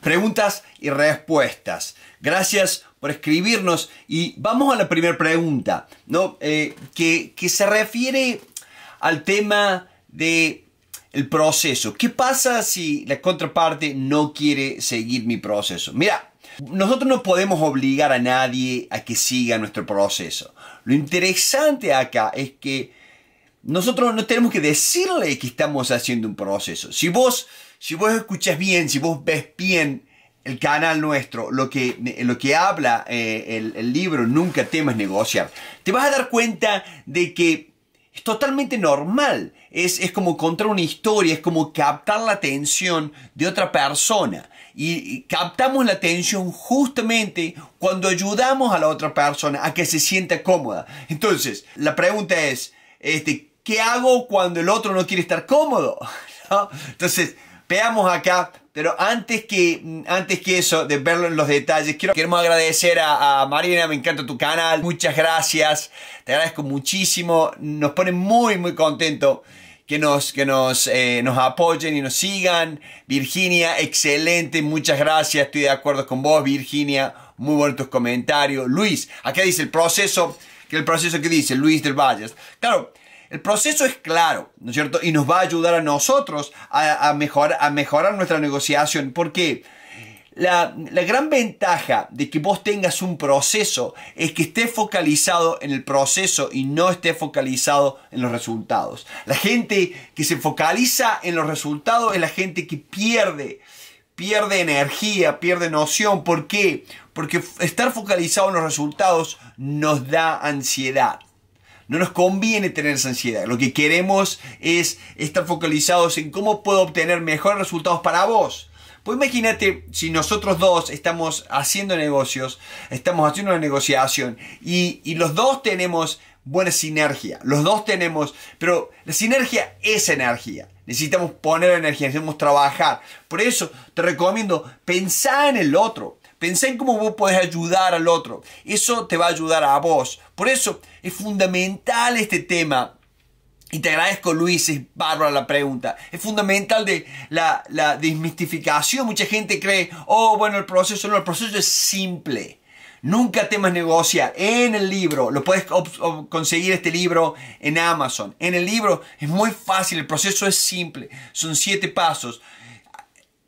Preguntas y respuestas. Gracias por escribirnos y vamos a la primera pregunta, ¿no? Eh, que, se refiere al tema de proceso. ¿Qué pasa si la contraparte no quiere seguir mi proceso? Mira, nosotros no podemos obligar a nadie a que siga nuestro proceso. Lo interesante acá es que nosotros no tenemos que decirle que estamos haciendo un proceso. Si vos si vos escuchas bien, si vos ves bien el canal nuestro, lo que, lo que habla eh, el, libro Nunca temas negociar, te vas a dar cuenta de que es totalmente normal. Es, es, como contar una historia, es como captar la atención de otra persona. Y, captamos la atención justamente cuando ayudamos a la otra persona a que se sienta cómoda. Entonces, la pregunta es, este, ¿qué hago cuando el otro no quiere estar cómodo? Entonces, veamos acá, pero antes que, antes que eso, de verlo en los detalles, quiero, queremos agradecer a, Marina, me encanta tu canal, muchas gracias, te agradezco muchísimo, nos pone muy, muy contento que nos, que nos, eh, nos apoyen y nos sigan. Virginia, excelente, muchas gracias, estoy de acuerdo con vos, Virginia, muy buenos tus comentarios. Luis, acá dice el proceso, que el proceso que dice Luis del Valles. Claro, el proceso es claro, ¿no es cierto? Y nos va a ayudar a nosotros a, a mejorar nuestra negociación. porque la, la, gran ventaja de que vos tengas un proceso es que esté focalizado en el proceso y no esté focalizado en los resultados. La gente que se focaliza en los resultados es la gente que pierde, pierde energía, pierde noción. ¿Por qué? Porque estar focalizado en los resultados nos da ansiedad. No nos conviene tener esa ansiedad. Lo que queremos es estar focalizados en cómo puedo obtener mejores resultados para vos. Pues imagínate si nosotros dos estamos haciendo negocios, estamos haciendo una negociación y, y los dos tenemos buena sinergia, los dos tenemos, pero la sinergia es energía. Necesitamos poner energía, necesitamos trabajar. Por eso te recomiendo pensar en el otro. Pensé en cómo vos podés ayudar al otro. Eso te va a ayudar a vos. Por eso es fundamental este tema. Y te agradezco, Luis, es bárbara la pregunta. Es fundamental de la, la desmistificación. Mucha gente cree, oh, bueno, el proceso no, el proceso es simple. Nunca temas negocia en el libro. Lo puedes conseguir este libro en Amazon. En el libro es muy fácil, el proceso es simple. Son siete pasos.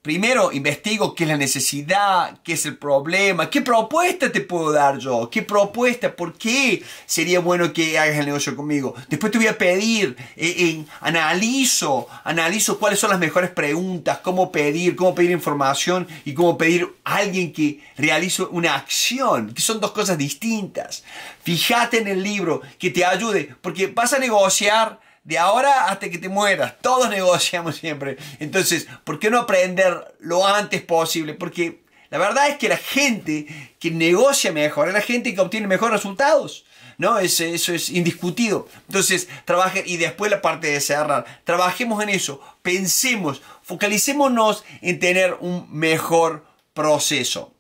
Primero investigo qué es la necesidad, qué es el problema, qué propuesta te puedo dar yo, qué propuesta, por qué sería bueno que hagas el negocio conmigo. Después te voy a pedir, eh, analizo, analizo cuáles son las mejores preguntas, cómo pedir, cómo pedir información y cómo pedir a alguien que realice una acción, que son dos cosas distintas. Fíjate en el libro que te ayude, porque vas a negociar de ahora hasta que te mueras. Todos negociamos siempre. Entonces, ¿por qué no aprender lo antes posible? Porque la verdad es que la gente que negocia mejor es la gente que obtiene mejores resultados. ¿no? Eso, eso es indiscutido. Entonces, trabaje y después la parte de cerrar. Trabajemos en eso, pensemos, focalicémonos en tener un mejor proceso.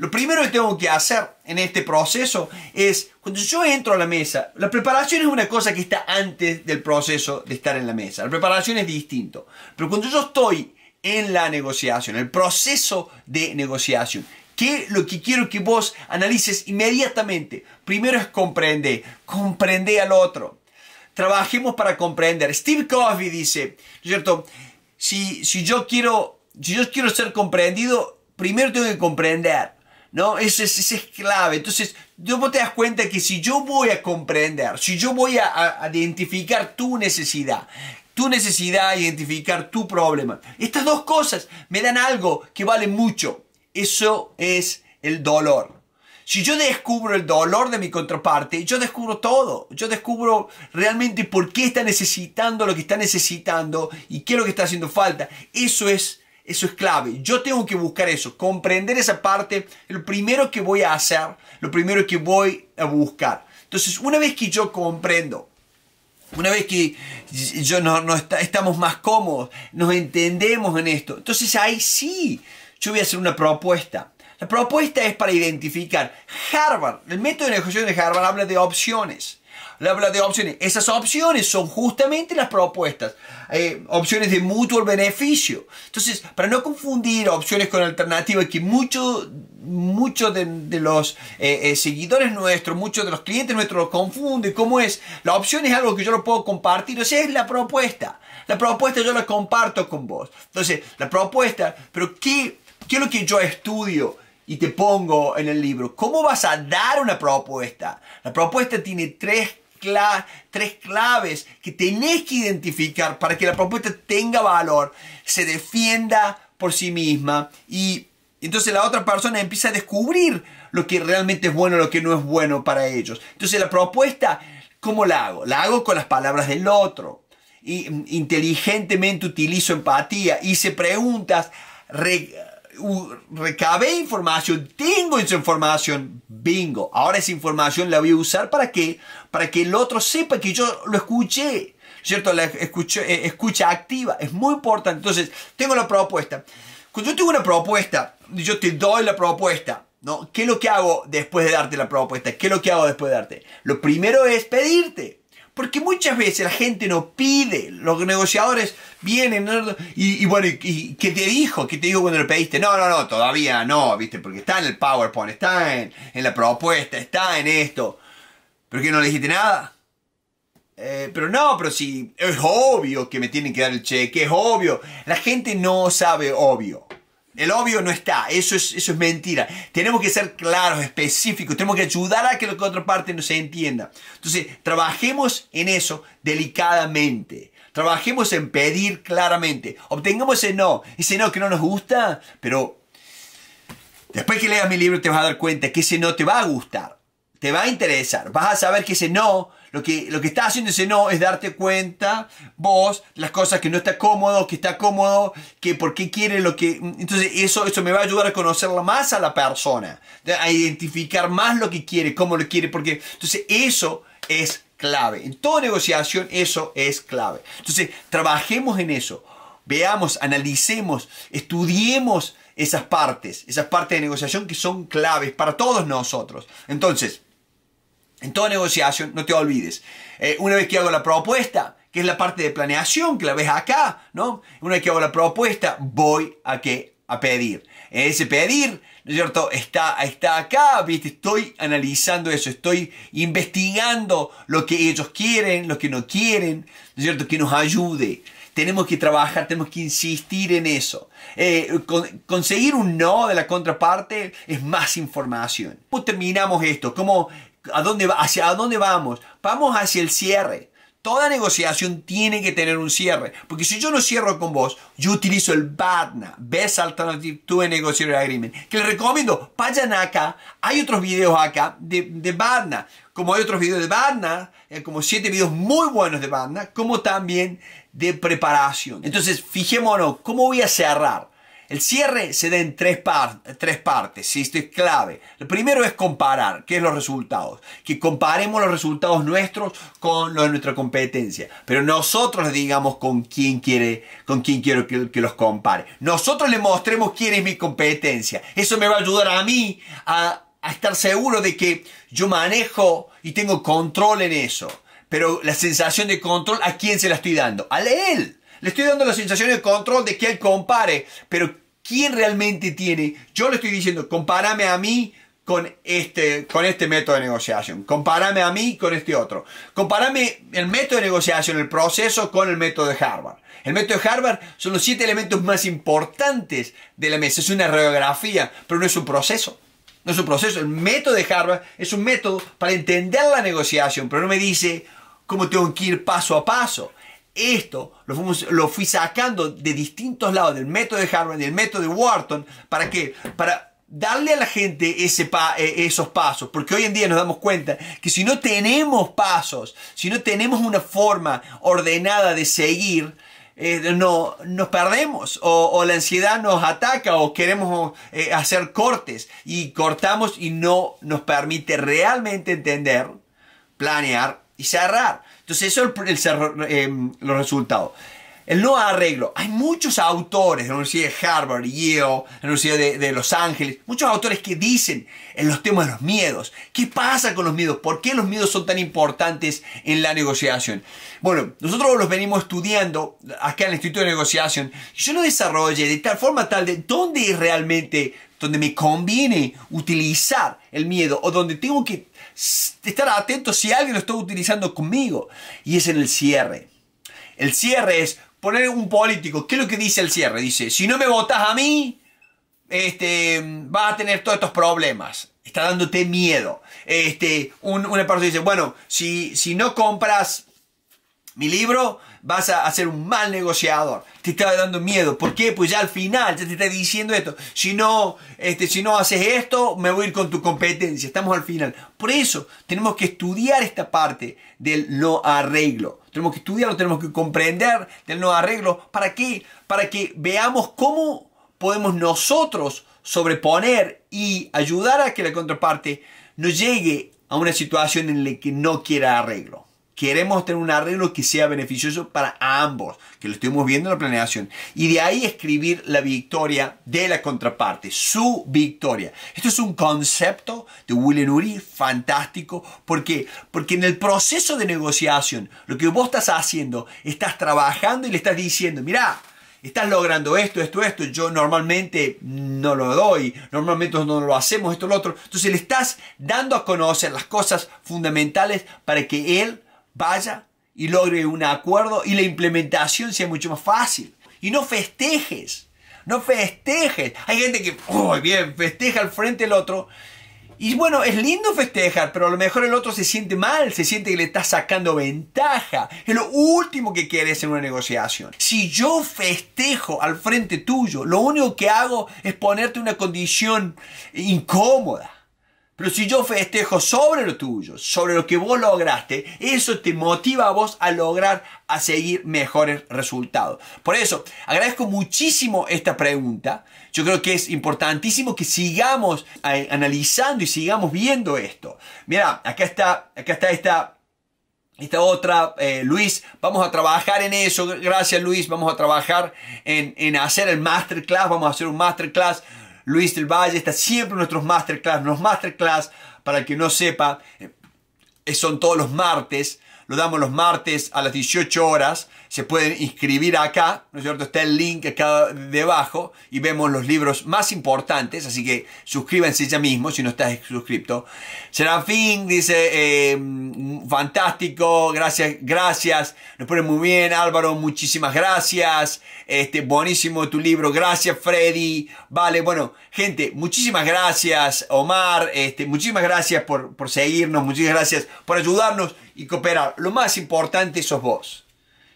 Lo primero que tengo que hacer en este proceso es, cuando yo entro a la mesa, la preparación es una cosa que está antes del proceso de estar en la mesa. La preparación es distinto. Pero cuando yo estoy en la negociación, el proceso de negociación, que lo que quiero que vos analices inmediatamente, primero es comprender, comprender al otro. Trabajemos para comprender. Steve Cosby dice, cierto? Si, si, yo quiero, si yo quiero ser comprendido, primero tengo que comprender. ¿no? Eso es, clave. Entonces, vos te das cuenta que si yo voy a comprender, si yo voy a, identificar tu necesidad, tu necesidad, identificar tu problema, estas dos cosas me dan algo que vale mucho. Eso es el dolor. Si yo descubro el dolor de mi contraparte, yo descubro todo. Yo descubro realmente por qué está necesitando lo que está necesitando y qué es lo que está haciendo falta. Eso es eso es clave. Yo tengo que buscar eso, comprender esa parte. Lo primero que voy a hacer, lo primero que voy a buscar. Entonces, una vez que yo comprendo, una vez que yo no, estamos más cómodos, nos entendemos en esto, entonces ahí sí, yo voy a hacer una propuesta. La propuesta es para identificar. Harvard, el método de negociación de Harvard habla de opciones le habla de opciones. Esas opciones son justamente las propuestas, eh, opciones de mutuo beneficio. Entonces, para no confundir opciones con alternativas, que muchos mucho de, los eh, eh, seguidores nuestros, muchos de los clientes nuestros lo confunden. ¿Cómo es? La opción es algo que yo no puedo compartir, o sea, es la propuesta. La propuesta yo la comparto con vos. Entonces, la propuesta, pero ¿qué, qué es lo que yo estudio? y te pongo en el libro. ¿Cómo vas a dar una propuesta? La propuesta tiene tres tres claves que tenés que identificar para que la propuesta tenga valor, se defienda por sí misma y entonces la otra persona empieza a descubrir lo que realmente es bueno, lo que no es bueno para ellos. Entonces la propuesta, ¿cómo la hago? La hago con las palabras del otro. Y, mm, inteligentemente utilizo empatía, hice preguntas, re, recabé información, tengo esa información, bingo. Ahora esa información la voy a usar para qué? Para que el otro sepa que yo lo escuché. ¿Cierto? La eh, escucha activa. Es muy importante. Entonces, tengo la propuesta. Cuando yo tengo una propuesta, yo te doy la propuesta. ¿no? ¿Qué es lo que hago después de darte la propuesta? ¿Qué es lo que hago después de darte? Lo primero es pedirte. Porque muchas veces la gente no pide, los negociadores vienen y, bueno, y, ¿qué te dijo? ¿Qué te dijo cuando le pediste? No, no, no, todavía no, ¿viste? Porque está en el PowerPoint, está en, la propuesta, está en esto. ¿Pero qué no le dijiste nada? Eh, pero no, pero si es obvio que me tienen que dar el cheque, es obvio. La gente no sabe obvio. El obvio no está, eso es, eso es mentira. Tenemos que ser claros, específicos, tenemos que ayudar a que la no se entienda. Entonces, trabajemos en eso delicadamente. Trabajemos en pedir claramente. Obtengamos ese no, ese no que no nos gusta, pero después que leas mi libro te vas a dar cuenta que ese no te va a gustar, te va a interesar, vas a saber que ese no lo que, lo que está haciendo ese no es darte cuenta vos las cosas que no está cómodo, que está cómodo, que por qué quiere lo que... Entonces eso, eso me va a ayudar a conocer más a la persona, a identificar más lo que quiere, cómo lo quiere, porque... Entonces eso es clave. En toda negociación eso es clave. Entonces trabajemos en eso. Veamos, analicemos, estudiemos esas partes, esas partes de negociación que son claves para todos nosotros. Entonces, en toda negociación, no te olvides, eh, una vez que hago la propuesta, que es la parte de planeación, que la ves acá, ¿no? Una vez que hago la propuesta, voy a que a pedir. Ese pedir, ¿no es cierto? Está, está acá, ¿viste? Estoy analizando eso, estoy investigando lo que ellos quieren, lo que no quieren, ¿no es cierto? Que nos ayude. Tenemos que trabajar, tenemos que insistir en eso. Eh, conseguir un no de la contraparte es más información. ¿Cómo terminamos esto? ¿Cómo ¿A dónde, ¿Hacia dónde vamos? Vamos hacia el cierre. Toda negociación tiene que tener un cierre. Porque si yo no cierro con vos, yo utilizo el BATNA, Best Alternative to a Negotiated Agreement. Que les recomiendo, vayan acá. Hay otros videos acá de, de Como hay otros videos de BATNA, eh, como siete videos muy buenos de BATNA, como también de preparación. Entonces, fijémonos, ¿cómo voy a cerrar? El cierre se da en tres, partes, si esto es clave. Lo primero es comparar, ¿qué es los resultados? Que comparemos los resultados nuestros con los de nuestra competencia, pero nosotros digamos con quién, quiere, con quién quiero que, los compare. Nosotros le mostremos quién es mi competencia. Eso me va a ayudar a mí a, a estar seguro de que yo manejo y tengo control en eso. Pero la sensación de control, ¿a quién se la estoy dando? A él. Le estoy dando la sensación de control de que él compare, pero quién realmente tiene. Yo le estoy diciendo, compárame a mí con este, con este método de negociación, compárame a mí con este otro, compárame el método de negociación, el proceso con el método de Harvard. El método de Harvard son los siete elementos más importantes de la mesa, es una radiografía, pero no es un proceso. No es un proceso, el método de Harvard es un método para entender la negociación, pero no me dice cómo tengo que ir paso a paso. Esto lo, lo fui sacando de distintos lados, del método de Harvard, del método de Wharton. ¿Para qué? Para darle a la gente eh, esos pasos, porque hoy en día nos damos cuenta que si no tenemos pasos, si no tenemos una forma ordenada de seguir, eh, no, nos perdemos o, la ansiedad nos ataca o queremos eh, hacer cortes y cortamos y no nos permite realmente entender, planear y cerrar. Entonces, eso es el, em, los resultados. El no arreglo. Hay muchos autores, de la Universidad de Harvard, Yale, la Universidad de, Los Ángeles, muchos autores que dicen en los temas de los miedos. ¿Qué pasa con los miedos? ¿Por qué los miedos son tan importantes en la negociación? Bueno, nosotros los venimos estudiando acá en el Instituto de Negociación. Yo lo desarrollé de tal forma tal de dónde realmente donde me conviene utilizar el miedo o donde tengo que estar atento si alguien lo está utilizando conmigo. Y es en el cierre. El cierre es poner un político. ¿Qué es lo que dice el cierre? Dice, si no me votas a mí, este, vas a tener todos estos problemas. Está dándote miedo. Este, un, una persona dice, bueno, si, si no compras mi libro, vas a ser un mal negociador. Te está dando miedo. ¿Por qué? Pues ya al final ya te está diciendo esto. Si no, este, si no haces esto, me voy a ir con tu competencia. Estamos al final. Por eso tenemos que estudiar esta parte del no arreglo. Tenemos que estudiarlo, tenemos que comprender del no arreglo. ¿Para qué? Para que veamos cómo podemos nosotros sobreponer y ayudar a que la contraparte no llegue a una situación en la que no quiera arreglo. Queremos tener un arreglo que sea beneficioso para ambos, que lo estemos viendo en la planeación. Y de ahí escribir la victoria de la contraparte, su victoria. Esto es un concepto de William Uri fantástico. ¿Por qué? Porque en el proceso de negociación, lo que vos estás haciendo, estás trabajando y le estás diciendo, mira, estás logrando esto, esto, esto, yo normalmente no lo doy, normalmente no lo hacemos, esto, lo otro. Entonces le estás dando a conocer las cosas fundamentales para que él vaya y logre un acuerdo y la implementación sea mucho más fácil. Y no festejes, no festejes. Hay gente que, bien, festeja al frente del otro. Y bueno, es lindo festejar, pero a lo mejor el otro se siente mal, se siente que le está sacando ventaja. Es lo último que quieres en una negociación. Si yo festejo al frente tuyo, lo único que hago es ponerte una condición incómoda. Pero si yo festejo sobre lo tuyo, sobre lo que vos lograste, eso te motiva a vos a lograr, a seguir mejores resultados. Por eso, agradezco muchísimo esta pregunta. Yo creo que es importantísimo que sigamos eh, analizando y sigamos viendo esto. Mira, acá está, acá está esta esta otra, eh, Luis, vamos a trabajar en eso. Gracias, Luis. Vamos a trabajar en, en hacer el masterclass. Vamos a hacer un masterclass Luis del Valle está siempre en nuestros masterclass. Los masterclass, para el que no sepa, eh, son todos los martes lo damos los martes a las 18 horas. Se pueden inscribir acá, ¿no es cierto? Está el link acá debajo y vemos los libros más importantes, así que suscríbanse ya mismo si no estás suscrito. Serafín dice, em, fantástico, gracias, gracias. Nos pone muy bien, Álvaro, muchísimas gracias. Este, buenísimo tu libro, gracias Freddy. Vale, bueno, gente, muchísimas gracias, Omar. Este, muchísimas gracias por seguirnos, muchísimas gracias por ayudarnos y cooperar. Lo más importante sos vos.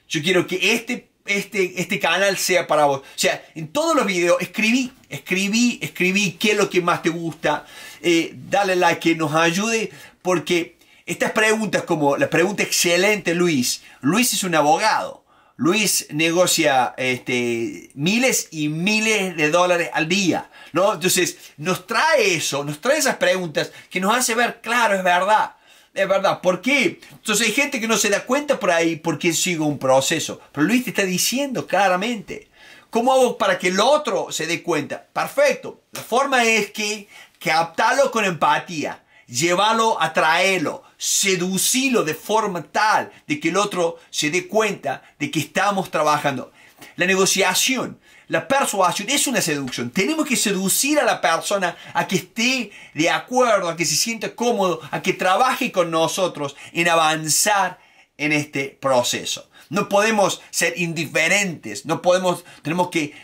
Yo quiero que este, este, este canal sea para vos. O sea, en todos los videos escribí, escribí, escribí qué es lo que más te gusta. Eh, dale like, que nos ayude, porque estas preguntas, como la pregunta excelente, Luis. Luis es un abogado. Luis negocia este, miles y miles de dólares al día, ¿no? Entonces, nos trae eso, nos trae esas preguntas que nos hace ver, claro, es verdad. Es verdad, ¿por qué? Entonces hay gente que no se da cuenta por ahí porque sigo un proceso. Pero Luis te está diciendo claramente. ¿Cómo hago para que el otro se dé cuenta? Perfecto. La forma es que captalo con empatía, llévalo, atraerlo, seducilo de forma tal de que el otro se dé cuenta de que estamos trabajando. La negociación la persuasión es una seducción. Tenemos que seducir a la persona a que esté de acuerdo, a que se sienta cómodo, a que trabaje con nosotros en avanzar en este proceso. No podemos ser indiferentes, no podemos, tenemos que,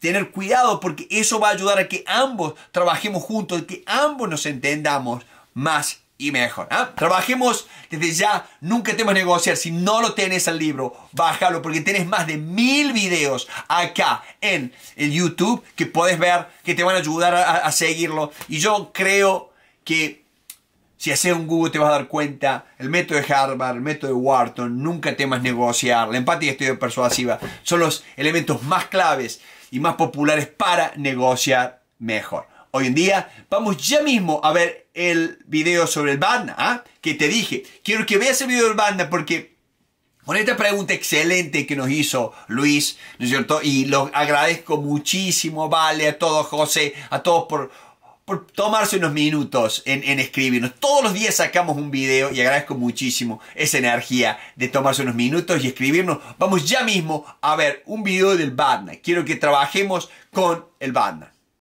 tener cuidado porque eso va a ayudar a que ambos trabajemos juntos, que ambos nos entendamos más y mejor. ¿ah? Trabajemos desde ya, nunca temas negociar. Si no lo tienes al libro, bájalo porque tienes más de mil videos acá en el YouTube que puedes ver, que te van a ayudar a, seguirlo. Y yo creo que si haces un Google te vas a dar cuenta, el método de Harvard, el método de Wharton, nunca temas negociar, la empatía y estudio persuasiva son los elementos más claves y más populares para negociar mejor hoy en día. Vamos ya mismo a ver el video sobre el banda, ¿ah? que te dije. Quiero que veas el video del banda porque con esta pregunta excelente que nos hizo Luis, ¿no es cierto? Y lo agradezco muchísimo, vale, a todos, José, a todos por, tomarse unos minutos en, escribirnos. Todos los días sacamos un video y agradezco muchísimo esa energía de tomarse unos minutos y escribirnos. Vamos ya mismo a ver un video del banda. Quiero que trabajemos con el banda.